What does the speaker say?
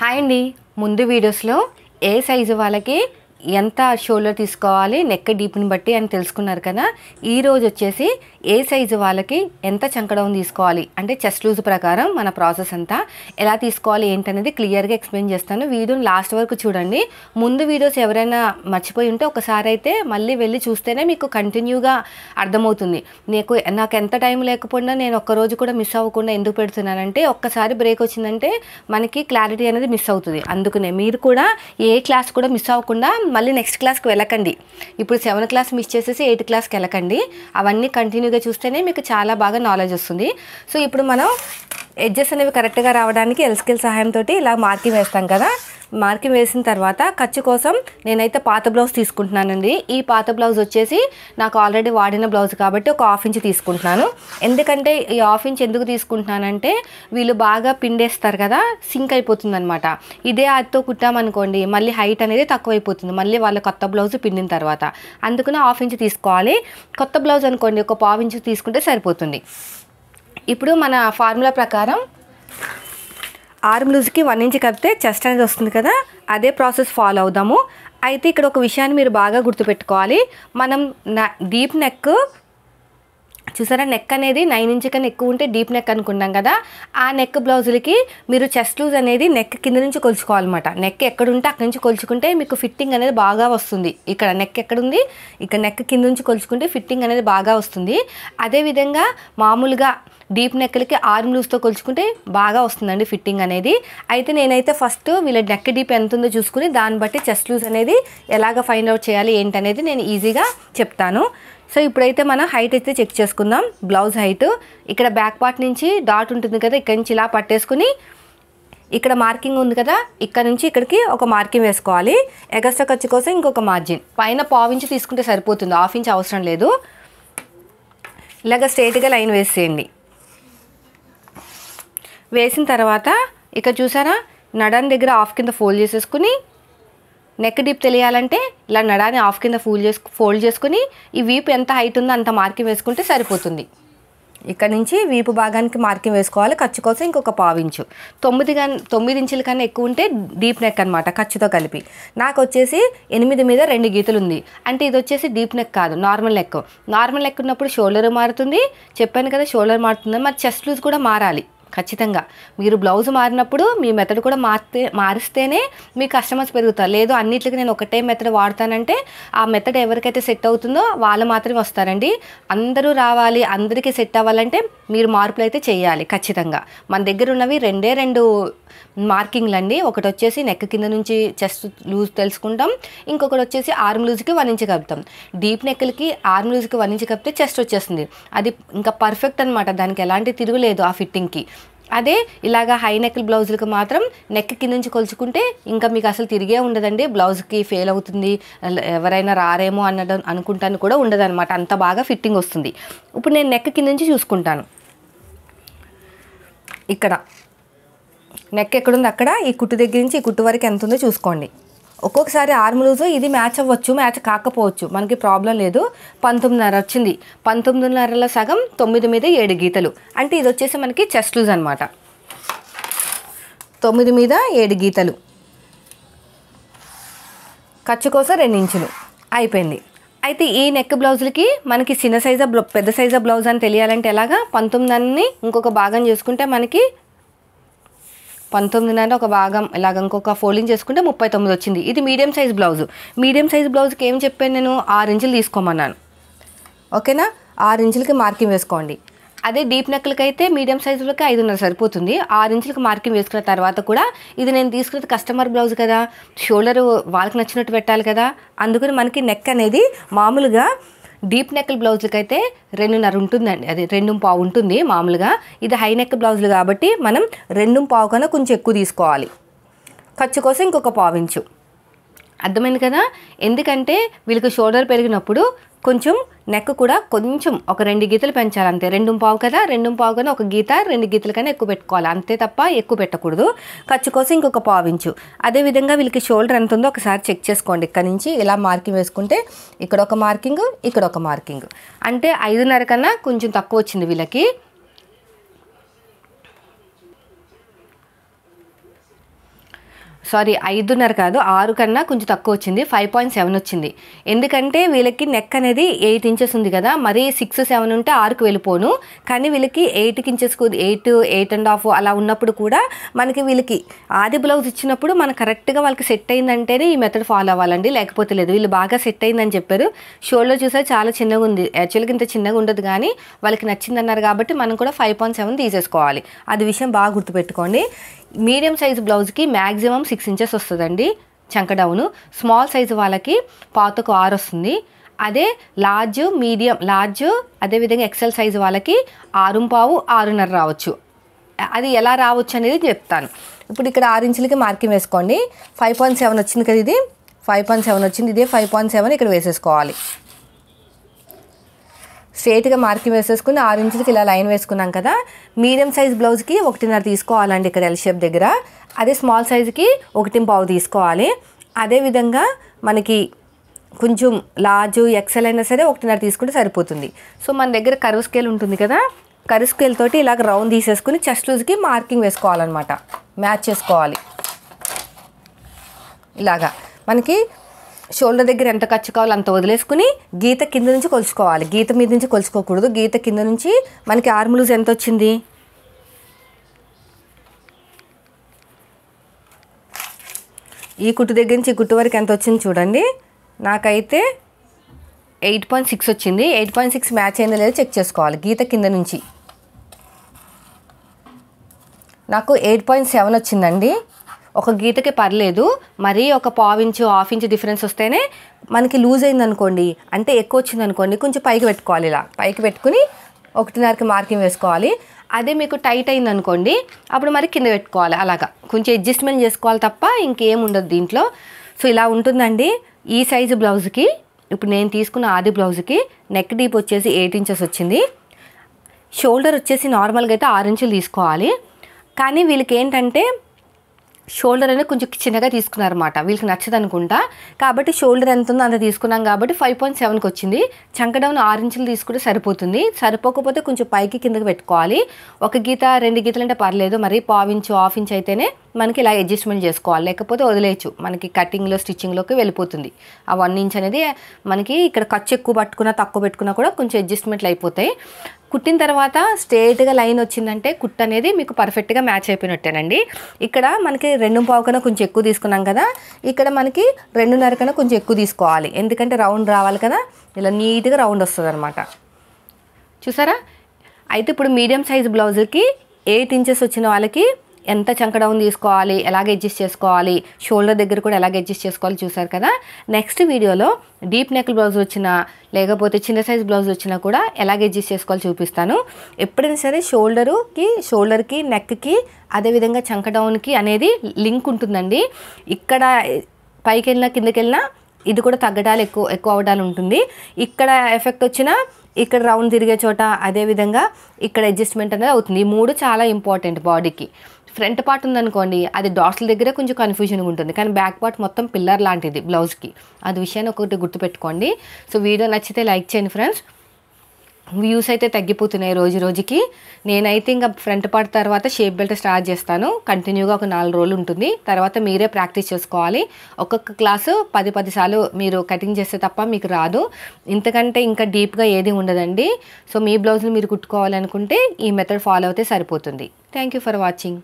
hi అండి ముందు వీడియోస్లో ఏ సైజు వాళ్ళకి ఎంత షోల్డర్ తీసుకోవాలి నెక్ డీప్ని బట్టి అని తెలుసుకున్నారు కదా ఈరోజు వచ్చేసి ఏ సైజు వాళ్ళకి ఎంత చంకడౌన్ తీసుకోవాలి అంటే చెస్ట్ లూజ్ ప్రకారం మన ప్రాసెస్ అంతా ఎలా తీసుకోవాలి ఏంటనేది క్లియర్గా ఎక్స్ప్లెయిన్ చేస్తాను వీడియోని లాస్ట్ వరకు చూడండి ముందు వీడియోస్ ఎవరైనా మర్చిపోయి ఉంటే ఒకసారి అయితే మళ్ళీ వెళ్ళి చూస్తేనే మీకు కంటిన్యూగా అర్థమవుతుంది నీకు నాకు ఎంత టైం లేకపోయినా నేను ఒక్కరోజు కూడా మిస్ అవ్వకుండా ఎందుకు పెడుతున్నానంటే ఒక్కసారి బ్రేక్ వచ్చిందంటే మనకి క్లారిటీ అనేది మిస్ అవుతుంది అందుకనే మీరు కూడా ఏ క్లాస్ కూడా మిస్ అవ్వకుండా మళ్ళీ నెక్స్ట్ క్లాస్కి వెళ్ళకండి ఇప్పుడు సెవెన్ క్లాస్ మిస్ చేసేసి ఎయిత్ క్లాస్కి వెళ్ళకండి అవన్నీ కంటిన్యూ వీడియోగా చూస్తేనే మీకు చాలా బాగా నాలెడ్జ్ వస్తుంది సో ఇప్పుడు మనం ఎడ్జెస్ అనేవి కరెక్ట్గా రావడానికి ఎల్ స్కిల్ సహాయంతో ఇలా మార్కింగ్ వేస్తాం కదా మార్కింగ్ వేసిన తర్వాత ఖర్చు కోసం నేనైతే పాత బ్లౌజ్ తీసుకుంటున్నానండి ఈ పాత బ్లౌజ్ వచ్చేసి నాకు ఆల్రెడీ వాడిన బ్లౌజ్ కాబట్టి ఒక హాఫ్ ఇంచ్ తీసుకుంటున్నాను ఎందుకంటే ఈ హాఫ్ ఇంచ్ ఎందుకు తీసుకుంటున్నానంటే వీళ్ళు బాగా పిండేస్తారు కదా సింక్ అయిపోతుంది అనమాట ఇదే అతితో కుట్టామనుకోండి మళ్ళీ హైట్ అనేది తక్కువైపోతుంది మళ్ళీ వాళ్ళ కొత్త బ్లౌజ్ పిండిన తర్వాత అందుకని హాఫ్ ఇంచ్ తీసుకోవాలి కొత్త బ్లౌజ్ అనుకోండి ఒక పావు ఇంచ్ తీసుకుంటే సరిపోతుంది ఇప్పుడు మన ఫార్ములా ప్రకారం ఆర్మ్ లూజ్కి వన్ ఇంచ్ కలిపితే చెస్ట్ అనేది వస్తుంది కదా అదే ప్రాసెస్ ఫాలో అవుదాము అయితే ఇక్కడ ఒక విషయాన్ని మీరు బాగా గుర్తుపెట్టుకోవాలి మనం డీప్ నెక్ చూసారా నెక్ అనేది నైన్ ఇంచ్ కన్నా ఎక్కువ ఉంటే డీప్ నెక్ అనుకున్నాం కదా ఆ నెక్ బ్లౌజులకి మీరు చెస్ట్ లూజ్ అనేది నెక్ కింద నుంచి కొలుచుకోవాలన్నమాట నెక్ ఎక్కడుంటే అక్కడి నుంచి కొలుచుకుంటే మీకు ఫిట్టింగ్ అనేది బాగా వస్తుంది ఇక్కడ నెక్ ఎక్కడుంది ఇక్కడ నెక్ కింద నుంచి కొలుచుకుంటే ఫిట్టింగ్ అనేది బాగా వస్తుంది అదేవిధంగా మామూలుగా డీప్ నెక్లకి ఆర్మ్ లూజ్తో కొలుచుకుంటే బాగా వస్తుందండి ఫిట్టింగ్ అనేది అయితే నేనైతే ఫస్ట్ వీళ్ళ నెక్ డీప్ ఎంత ఉందో చూసుకుని దాన్ని బట్టి చెస్ట్ లూజ్ అనేది ఎలాగ ఫైండ్ అవుట్ చేయాలి ఏంటనేది నేను ఈజీగా చెప్తాను సో ఇప్పుడైతే మనం హైట్ అయితే చెక్ చేసుకుందాం బ్లౌజ్ హైట్ ఇక్కడ బ్యాక్ పార్ట్ నుంచి డాట్ ఉంటుంది కదా ఇక్కడ నుంచి ఇలా పట్టేసుకుని ఇక్కడ మార్కింగ్ ఉంది కదా ఇక్కడ నుంచి ఇక్కడికి ఒక మార్కింగ్ వేసుకోవాలి ఎగస్ట్రా ఖర్చు కోసం ఇంకొక మార్జిన్ పైన పావు ఇంచు తీసుకుంటే సరిపోతుంది హాఫ్ ఇంచ్ అవసరం లేదు ఇలాగ స్ట్రేట్గా లైన్ వేసేయండి వేసిన తర్వాత ఇక్కడ చూసారా నడన్ దగ్గర హాఫ్ కింద ఫోల్డ్ చేసేసుకుని నెక్ డీప్ తెలియాలంటే ఇలా నడాన్ని ఆఫ్ కింద ఫోల్డ్ చేసు ఫోల్డ్ చేసుకుని ఈ వీపు ఎంత హైట్ ఉందో అంత మార్కింగ్ వేసుకుంటే సరిపోతుంది ఇక్కడ నుంచి వీపు భాగానికి మార్కింగ్ వేసుకోవాలి ఖర్చు కోసం ఇంకొక పావించు తొమ్మిది కన్ తొమ్మిది ఇంచుల కన్నా ఎక్కువ ఉంటే డీప్ నెక్ అనమాట ఖర్చుతో కలిపి నాకు వచ్చేసి ఎనిమిది మీద రెండు గీతలు ఉంది అంటే ఇది వచ్చేసి డీప్ నెక్ కాదు నార్మల్ నెక్ నార్మల్ నెక్ ఉన్నప్పుడు షోల్డర్ మారుతుంది చెప్పాను కదా షోల్డర్ మారుతుంది మరి చెస్ట్ లూజ్ కూడా మారాలి ఖచ్చితంగా మీరు బ్లౌజ్ మారినప్పుడు మీ మెథడ్ కూడా మారితే మారిస్తేనే మీ కస్టమర్స్ పెరుగుతారు లేదు అన్నింటికి నేను ఒకటే మెథడ్ వాడతానంటే ఆ మెథడ్ ఎవరికైతే సెట్ అవుతుందో వాళ్ళు మాత్రమే వస్తారండి అందరూ రావాలి అందరికీ సెట్ అవ్వాలంటే మీరు మార్పులు అయితే చేయాలి ఖచ్చితంగా మన దగ్గర ఉన్నవి రెండే రెండు మార్కింగ్లు అండి ఒకటి వచ్చేసి నెక్ కింద నుంచి చెస్ట్ లూజ్ తెలుసుకుంటాం ఇంకొకటి వచ్చేసి ఆర్మ్ లూజ్కి వన్ ఇంచ్ డీప్ నెక్కలకి ఆర్మ్ లూజ్కి వన్ ఇంచ్ కప్పితే చెస్ట్ వచ్చేస్తుంది అది ఇంకా పర్ఫెక్ట్ అనమాట దానికి ఎలాంటి తిరుగులేదు ఆ ఫిట్టింగ్కి అదే ఇలాగ హై నెక్ బ్లౌజులకు మాత్రం నెక్ కింద నుంచి కొలుచుకుంటే ఇంకా మీకు అసలు తిరిగే ఉండదండి బ్లౌజ్కి ఫెయిల్ అవుతుంది ఎవరైనా రారేమో అన్నడం అనుకుంటాను కూడా ఉండదన్నమాట అంత బాగా ఫిట్టింగ్ వస్తుంది ఇప్పుడు నేను నెక్ కింద నుంచి చూసుకుంటాను ఇక్కడ నెక్ ఎక్కడుంది అక్కడ ఈ కుట్టు దగ్గర నుంచి ఈ కుట్టు వరకు ఎంత ఉందో చూసుకోండి ఒక్కొక్కసారి ఆర్మ్ లూజ్ ఇది మ్యాచ్ అవ్వచ్చు మ్యాచ్ కాకపోవచ్చు మనకి ప్రాబ్లం లేదు పంతొమ్మిదిన్నర వచ్చింది పంతొమ్మిదిన్నరలో సగం తొమ్మిది మీద ఏడు గీతలు అంటే ఇది వచ్చేసి మనకి చెస్ట్ లూజ్ అనమాట తొమ్మిది మీద ఏడు గీతలు ఖర్చు కోసం రెండు ఇంచులు అయిపోయింది అయితే ఈ నెక్ బ్లౌజులకి మనకి చిన్న సైజా పెద్ద సైజా బ్లౌజ్ అని తెలియాలంటే ఎలాగా పంతొమ్మిదాన్ని ఇంకొక భాగం చేసుకుంటే మనకి పంతొమ్మిదిన్నర ఒక భాగం ఇలాగ ఇంకొక ఫోల్డింగ్ చేసుకుంటే ముప్పై తొమ్మిది వచ్చింది ఇది medium size blouse medium size బ్లౌజ్కి ఏం చెప్పాను నేను ఆరు ఇంచులు తీసుకోమన్నాను ఓకేనా ఆరు ఇంచులకి మార్కింగ్ వేసుకోండి అదే డీప్ నెక్లకి అయితే మీడియం సైజులకి ఐదున్నర సరిపోతుంది ఆరు ఇంచులకు మార్కింగ్ వేసుకున్న తర్వాత కూడా ఇది నేను తీసుకున్నది కస్టమర్ బ్లౌజ్ కదా షోల్డర్ వాళ్ళకి నచ్చినట్టు పెట్టాలి కదా అందుకని మనకి నెక్ అనేది మామూలుగా డీప్ నెక్ బ్లౌజ్లకి అయితే రెండున్నర ఉంటుందండి అది రెండు పావు ఉంటుంది మామూలుగా ఇది హై నెక్ బ్లౌజులు కాబట్టి మనం రెండు పావు కన్నా కొంచెం ఎక్కువ తీసుకోవాలి ఖర్చు కోసం ఇంకొక పావించు అర్థమైంది కదా ఎందుకంటే వీళ్ళకి షోల్డర్ పెరిగినప్పుడు కొంచెం నెక్ కూడా కొంచెం ఒక రెండు గీతలు పెంచాలి అంతే రెండు పావు కదా రెండు పావు కదా ఒక గీత రెండు గీతలు కన్నా ఎక్కువ పెట్టుకోవాలి అంతే తప్ప ఎక్కువ పెట్టకూడదు ఖర్చు కోసం ఇంకొక పావు ఇంచు అదేవిధంగా వీళ్ళకి షోల్డర్ ఎంత ఉందో ఒకసారి చెక్ చేసుకోండి ఇక్కడ నుంచి ఇలా మార్కింగ్ వేసుకుంటే ఇక్కడ ఒక మార్కింగ్ ఇక్కడ ఒక మార్కింగ్ అంటే ఐదున్నర కన్నా కొంచెం తక్కువ వచ్చింది వీళ్ళకి సారీ ఐదున్నర కాదు ఆరు కన్నా కొంచెం తక్కువ వచ్చింది ఫైవ్ పాయింట్ సెవెన్ వచ్చింది ఎందుకంటే వీళ్ళకి నెక్ అనేది ఎయిట్ ఇంచెస్ ఉంది కదా మరీ సిక్స్ సెవెన్ ఉంటే ఆరుకు వెళ్ళిపోను కానీ వీళ్ళకి ఎయిట్కి inches eight eight and half అలా ఉన్నప్పుడు కూడా మనకి వీళ్ళకి ఆది బ్లౌజ్ ఇచ్చినప్పుడు మనకు కరెక్ట్గా వాళ్ళకి సెట్ అయిందంటేనే ఈ మెథడ్ ఫాలో అవ్వాలండి లేకపోతే లేదు వీళ్ళు బాగా సెట్ అయిందని చెప్పారు షోల్లో చూసారు చాలా చిన్నగా ఉంది యాక్చువల్గా ఇంత చిన్నగా ఉండదు కానీ వాళ్ళకి నచ్చిందన్నారు కాబట్టి మనం కూడా ఫైవ్ పాయింట్ సెవెన్ తీసేసుకోవాలి అది విషయం బాగా గుర్తుపెట్టుకోండి మీడియం సైజ్ బ్లౌజ్కి మ్యాక్సిమం సిక్స్ సిక్స్ ఇంచెస్ వస్తుందండి చంక డౌను స్మాల్ సైజు వాళ్ళకి పాతకు ఆరు వస్తుంది అదే లార్జ్ మీడియం లార్జ్ అదేవిధంగా ఎక్సెల్ సైజు వాళ్ళకి ఆరుంపావు ఆరున్నర రావచ్చు అది ఎలా రావచ్చు అనేది చెప్తాను ఇప్పుడు ఇక్కడ ఆరు ఇంచులకి మార్కింగ్ వేసుకోండి ఫైవ్ పాయింట్ సెవెన్ వచ్చింది కదా ఇది ఫైవ్ పాయింట్ సెవెన్ వచ్చింది ఇదే ఫైవ్ పాయింట్ సెవెన్ ఇక్కడ వేసేసుకోవాలి స్ట్రేట్గా మార్కింగ్ వేసేసుకుని ఆరు ఇంచులకి ఇలా లైన్ వేసుకున్నాం కదా మీడియం సైజ్ బ్లౌజ్కి ఒకటిన్నర తీసుకోవాలండి ఇక్కడ ఎల్ షేప్ దగ్గర అదే స్మాల్ సైజుకి ఒకటి పావు తీసుకోవాలి అదేవిధంగా మనకి కొంచెం లార్జ్ ఎక్సెల్ అయినా సరే ఒకటిన్నర తీసుకుంటే సరిపోతుంది సో మన దగ్గర కరువు స్కేల్ ఉంటుంది కదా కరువు స్కేల్ తోటి ఇలాగ రౌండ్ తీసేసుకుని చెస్ట్ లూజ్కి మార్కింగ్ వేసుకోవాలన్నమాట మ్యాచ్ చేసుకోవాలి ఇలాగా మనకి షోల్డర్ దగ్గర ఎంత ఖర్చు కావాలో అంత వదిలేసుకుని గీత కింద నుంచి కొలుచుకోవాలి గీత మీద నుంచి కొలుచుకోకూడదు గీత కింద నుంచి మనకి ఆర్మ్ లూజ్ ఎంత వచ్చింది ఈ కుట్టు దగ్గర నుంచి కుట్టు వరకు ఎంత వచ్చింది చూడండి నాకైతే ఎయిట్ పాయింట్ సిక్స్ వచ్చింది ఎయిట్ పాయింట్ సిక్స్ మ్యాచ్ అయిందో లేదో చెక్ చేసుకోవాలి గీత కింద నుంచి నాకు ఎయిట్ పాయింట్ సెవెన్ వచ్చిందండి ఒక గీతకి పర్లేదు మరీ ఒక పావించు హాఫ్ ఇంచ్ డిఫరెన్స్ వస్తేనే మనకి లూజ్ అయిందనుకోండి అంటే ఎక్కువ వచ్చింది అనుకోండి కొంచెం పైకి పెట్టుకోవాలి ఇలా పైకి పెట్టుకుని ఒకటిన్నరకి మార్కింగ్ వేసుకోవాలి అదే మీకు టైట్ అయింది అనుకోండి అప్పుడు మరి కింద పెట్టుకోవాలి అలాగా కొంచెం అడ్జస్ట్మెంట్ చేసుకోవాలి తప్ప ఇంకేం ఉండదు దీంట్లో సో ఇలా ఉంటుందండి ఈ సైజు బ్లౌజ్కి ఇప్పుడు నేను తీసుకున్న ఆది బ్లౌజ్కి నెక్ డీప్ వచ్చేసి ఎయిట్ ఇంచెస్ వచ్చింది షోల్డర్ వచ్చేసి నార్మల్గా అయితే ఆరు ఇంచులు తీసుకోవాలి కానీ వీళ్ళకి ఏంటంటే షోల్డర్ అనేది కొంచెం చిన్నగా అనమాట వీళ్ళకి నచ్చదు అనుకుంటా కాబట్టి షోల్డర్ ఎంత ఉందో అంత తీసుకున్నాం కాబట్టి ఫైవ్ పాయింట్ సెవెన్కి వచ్చింది చంకడౌన్ ఆరు ఇంచులు తీసుకుంటే సరిపోతుంది సరిపోకపోతే కొంచెం పైకి కిందకి పెట్టుకోవాలి ఒక గీత రెండు గీతలు అంటే పర్లేదు మరి పావు ఇంచు హాఫ్ ఇంచ్ అయితేనే మనకి ఇలా అడ్జస్ట్మెంట్ చేసుకోవాలి లేకపోతే వదిలేయచ్చు మనకి కటింగ్లో స్టిచ్చింగ్లోకి వెళ్ళిపోతుంది ఆ వన్ ఇంచ్ అనేది మనకి ఇక్కడ ఖర్చు ఎక్కువ పట్టుకున్నా తక్కువ పెట్టుకున్నా కూడా కొంచెం అడ్జస్ట్మెంట్లు అయిపోతాయి కుట్టిన తర్వాత స్ట్రేట్గా లైన్ వచ్చిందంటే కుట్ అనేది మీకు పర్ఫెక్ట్గా మ్యాచ్ అయిపోయినట్టేనండి ఇక్కడ మనకి రెండు పావు కన్నా కొంచెం ఎక్కువ తీసుకున్నాం కదా ఇక్కడ మనకి రెండున్నర కన్నా కొంచెం ఎక్కువ తీసుకోవాలి ఎందుకంటే రౌండ్ రావాలి కదా ఇలా నీట్గా రౌండ్ వస్తుంది అనమాట చూసారా అయితే ఇప్పుడు మీడియం సైజ్ బ్లౌజుకి ఎయిట్ ఇంచెస్ వచ్చిన వాళ్ళకి ఎంత చంక డౌన్ తీసుకోవాలి ఎలాగ అడ్జస్ట్ చేసుకోవాలి షోల్డర్ దగ్గర కూడా ఎలాగ అడ్జస్ట్ చేసుకోవాలి చూసారు కదా నెక్స్ట్ వీడియోలో డీప్ నెక్ బ్లౌజ్ వచ్చినా లేకపోతే చిన్న సైజ్ బ్లౌజ్ వచ్చినా కూడా ఎలాగ అడ్జస్ట్ చేసుకోవాలి చూపిస్తాను ఎప్పుడైనా సరే షోల్డరుకి షోల్డర్కి నెక్కి అదేవిధంగా చంక డౌన్కి అనేది లింక్ ఉంటుందండి ఇక్కడ పైకి వెళ్ళినా కిందకి వెళ్ళినా ఇది కూడా తగ్గడాలు ఎక్కువ ఎక్కువ అవడాలు ఉంటుంది ఇక్కడ ఎఫెక్ట్ వచ్చినా ఇక్కడ రౌండ్ తిరిగే చోట అదేవిధంగా ఇక్కడ అడ్జస్ట్మెంట్ అనేది అవుతుంది ఈ మూడు చాలా ఇంపార్టెంట్ బాడీకి ఫ్రంట్ పార్ట్ ఉందనుకోండి అది డాట్స్ల దగ్గర కొంచెం కన్ఫ్యూజన్గా ఉంటుంది కానీ బ్యాక్ పార్ట్ మొత్తం పిల్లర్ లాంటిది బ్లౌజ్కి అది విషయాన్ని ఒకటి గుర్తుపెట్టుకోండి సో వీడియో నచ్చితే లైక్ చేయండి ఫ్రెండ్స్ వ్యూస్ అయితే తగ్గిపోతున్నాయి రోజు రోజుకి నేనైతే ఇంకా ఫ్రంట్ పార్ట్ తర్వాత షేప్ బెల్ట్ స్టార్ట్ చేస్తాను కంటిన్యూగా ఒక నాలుగు రోజులు ఉంటుంది తర్వాత మీరే ప్రాక్టీస్ చేసుకోవాలి ఒక్కొక్క క్లాసు పది పది సార్లు మీరు కటింగ్ చేస్తే తప్ప మీకు రాదు ఇంతకంటే ఇంకా డీప్గా ఏది ఉండదండి సో మీ బ్లౌజ్ని మీరు కుట్టుకోవాలనుకుంటే ఈ మెథడ్ ఫాలో అయితే సరిపోతుంది థ్యాంక్ యూ ఫర్ వాచింగ్